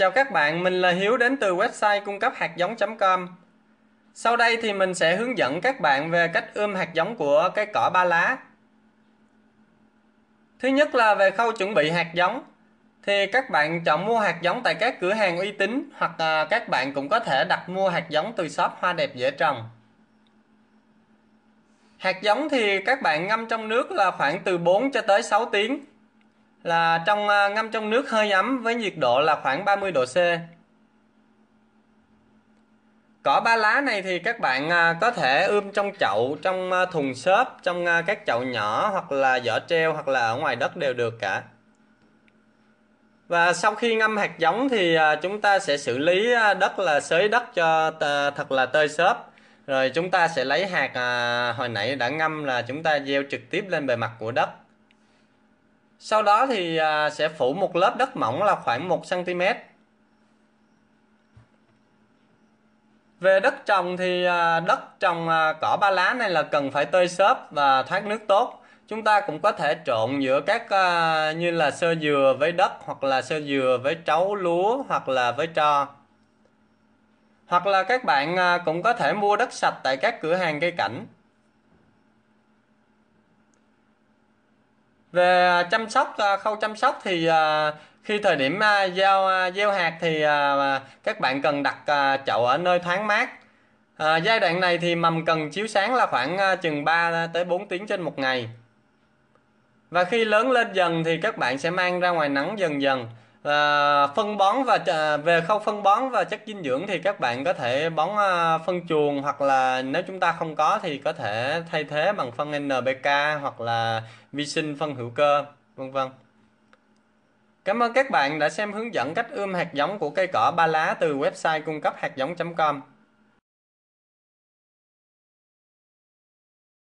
Chào các bạn, mình là Hiếu đến từ website cung cấp hạt giống.com Sau đây thì mình sẽ hướng dẫn các bạn về cách ươm hạt giống của cây cỏ ba lá Thứ nhất là về khâu chuẩn bị hạt giống thì các bạn chọn mua hạt giống tại các cửa hàng uy tín hoặc à, các bạn cũng có thể đặt mua hạt giống từ shop hoa đẹp dễ trồng. Hạt giống thì các bạn ngâm trong nước là khoảng từ 4 cho tới 6 tiếng là trong à, ngâm trong nước hơi ấm với nhiệt độ là khoảng 30 độ C. Cỏ ba lá này thì các bạn à, có thể ươm trong chậu, trong à, thùng xốp, trong các chậu nhỏ hoặc là giỏ treo hoặc là ở ngoài đất đều được cả. Và sau khi ngâm hạt giống thì chúng ta sẽ xử lý đất là xới đất cho thật là tơi xốp. Rồi chúng ta sẽ lấy hạt hồi nãy đã ngâm là chúng ta gieo trực tiếp lên bề mặt của đất sau đó thì à, sẽ phủ một lớp đất mỏng là khoảng 1 cm về đất trồng thì à, đất trồng à, cỏ ba lá này là cần phải tơi xốp và thoát nước tốt chúng ta cũng có thể trộn giữa các như là sơ dừa với đất hoặc là sơ dừa với trấu lúa hoặc là với tro hoặc là các bạn cũng có thể mua đất sạch tại các cửa hàng cây cảnh về à, chăm sóc à, khâu chăm sóc thì à, khi thời điểm gieo gieo hạt thì các bạn cần đặt chậu ở nơi thoáng mát giai đoạn này thì mầm cần chiếu sáng là khoảng chừng 3 tới 4 tiếng trên một ngày và khi lớn lên dần thì các bạn sẽ mang ra ngoài nắng dần dần và phân bón và à, về khâu phân bón và chất dinh dưỡng thì các bạn có thể bón à, phân chuồng hoặc là nếu chúng ta không có thì có thể thay thế bằng phân NPK hoặc là vi sinh phân hữu cơ vân vân Cảm ơn các bạn đã xem hướng dẫn cách ươm hạt giống của cây cỏ ba lá từ website cung cấp hạt giống.com